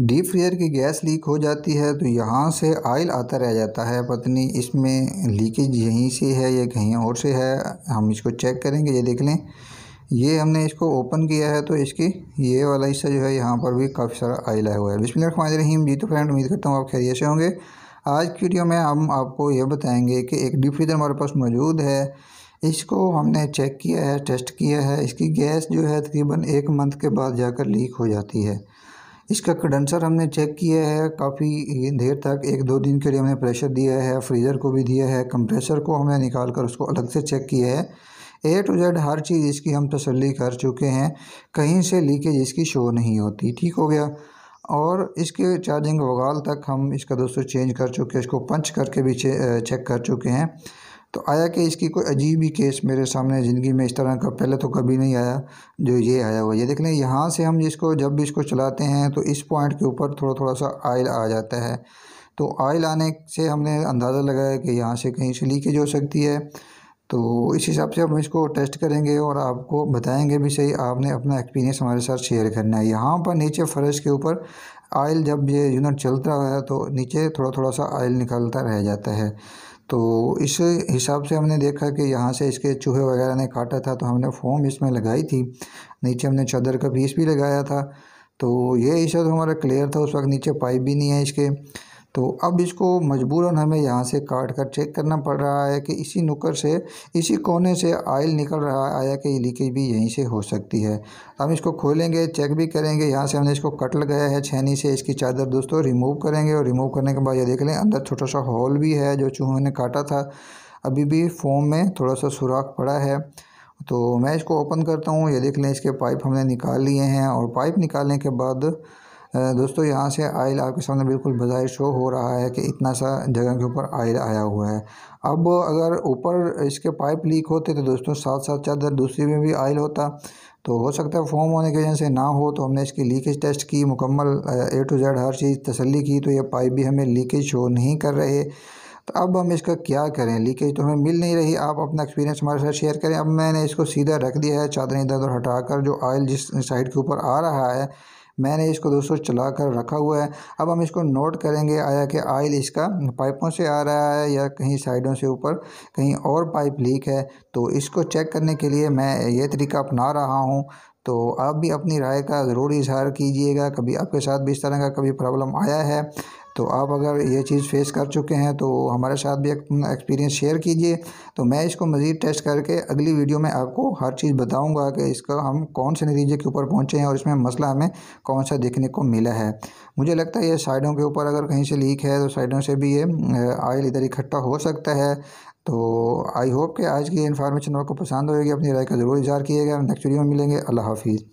deep freezer की gas leak हो जाती है तो यहाँ से आयल आता रह जाता है पत्नी इसमें लीकेज यहीं से है या कहीं और से है हम इसको चेक करेंगे ये देख लें ये हमने इसको ओपन किया है तो इसकी ये वाला हिस्सा जो है यहाँ पर भी काफ़ी सारा आयल आया हुआ है बिस्मिल रहीम जी तो फ्रेंड उम्मीद करता हूँ आप खैरियत से होंगे आज की वीडियो में हम आपको ये बताएंगे कि एक डीप फ्रीजर हमारे पास मौजूद है इसको हमने चेक किया है टेस्ट किया है इसकी गैस जो है तकरीबन एक मंथ के बाद जाकर लीक हो जाती है इसका कंडेंसर हमने चेक किया है काफ़ी देर तक एक दो दिन के लिए हमने प्रेशर दिया है फ्रीज़र को भी दिया है कंप्रेसर को हमने निकाल कर उसको अलग से चेक किया है ए टू जेड हर चीज़ इसकी हम तसली कर चुके हैं कहीं से लीकेज इसकी शो नहीं होती ठीक हो गया और इसके चार्जिंग वगाल तक हम इसका दोस्तों चेंज कर चुके हैं इसको पंच करके भी चेक कर चुके हैं तो आया कि इसकी कोई अजीब ही केस मेरे सामने ज़िंदगी में इस तरह का पहले तो कभी नहीं आया जो ये आया हुआ ये देख लें यहाँ से हम जिसको जब भी इसको चलाते हैं तो इस पॉइंट के ऊपर थोड़ा थोड़ा सा आयल आ जाता है तो आयल आने से हमने अंदाज़ा लगाया कि यहाँ से कहीं से लीकेज हो सकती है तो इस हिसाब से हम इसको टेस्ट करेंगे और आपको बताएंगे भी सही आपने अपना एक्सपीरियंस हमारे साथ शेयर करना है यहाँ पर नीचे फर्श के ऊपर आयल जब ये यूनिट चलता है तो नीचे थोड़ा थोड़ा सा आयल निकलता रह जाता है तो इस हिसाब से हमने देखा कि यहाँ से इसके चूहे वगैरह ने काटा था तो हमने फोम इसमें लगाई थी नीचे हमने चादर का पीस भी लगाया था तो ये हिसाब हमारा क्लियर था उस वक्त नीचे पाइप भी नहीं है इसके तो अब इसको मजबूरन हमें यहाँ से काट कर चेक करना पड़ रहा है कि इसी नुकर से इसी कोने से आयल निकल रहा है आया कि लीकेज भी यहीं से हो सकती है हम इसको खोलेंगे चेक भी करेंगे यहाँ से हमने इसको कट लगाया है छैनी से इसकी चादर दोस्तों रिमूव करेंगे और रिमूव करने के बाद ये देख लें अंदर छोटा सा हॉल भी है जो चूहों ने काटा था अभी भी फोम में थोड़ा सा सुराख पड़ा है तो मैं इसको ओपन करता हूँ ये देख लें इसके पाइप हमने निकाल लिए हैं और पाइप निकालने के बाद दोस्तों यहाँ से आयल आपके सामने बिल्कुल बज़ाहिर शो हो रहा है कि इतना सा जगह के ऊपर आयल आया हुआ है अब अगर ऊपर इसके पाइप लीक होते तो दोस्तों साथ साथ चादर दूसरी में भी आयल होता तो हो सकता है फॉर्म होने की वजह से ना हो तो हमने इसकी लीकेज टेस्ट की मुकम्मल ए टू जेड हर चीज़ तसली की तो ये पाइप भी हमें लीकेज शो नहीं कर रहे तो अब हम इसका क्या करें लीकेज तो हमें मिल नहीं रही आप अपना एक्सपीरियंस हमारे साथ शेयर करें अब मैंने इसको सीधा रख दिया है चादरें इधर उधर हटा कर जो ऑयल जिस साइड के ऊपर आ रहा है मैंने इसको दोस्तों चला कर रखा हुआ है अब हम इसको नोट करेंगे आया कि आयल इसका पाइपों से आ रहा है या कहीं साइडों से ऊपर कहीं और पाइप लीक है तो इसको चेक करने के लिए मैं ये तरीका अपना रहा हूँ तो आप भी अपनी राय का ज़रूर इजहार कीजिएगा कभी आपके साथ भी इस तरह का कभी प्रॉब्लम आया है तो आप अगर ये चीज़ फेस कर चुके हैं तो हमारे साथ भी एक्सपीरियंस शेयर कीजिए तो मैं इसको मज़ीद टेस्ट करके अगली वीडियो में आपको हर चीज़ बताऊँगा कि इसका हम कौन से नतीजे के ऊपर पहुँचे हैं और इसमें मसला हमें कौन सा देखने को मिला है मुझे लगता है ये साइडों के ऊपर अगर कहीं से लीक है तो साइडों से भी ये आयल इधर इकट्ठा हो सकता है तो आई होप कि आज की इन्फॉर्मेशन आपको पसंद होगी अपनी राय का ज़रूर इजहार किएगा नेक्स्ट वीडियो में मिलेंगे अल्लाह हाफिज़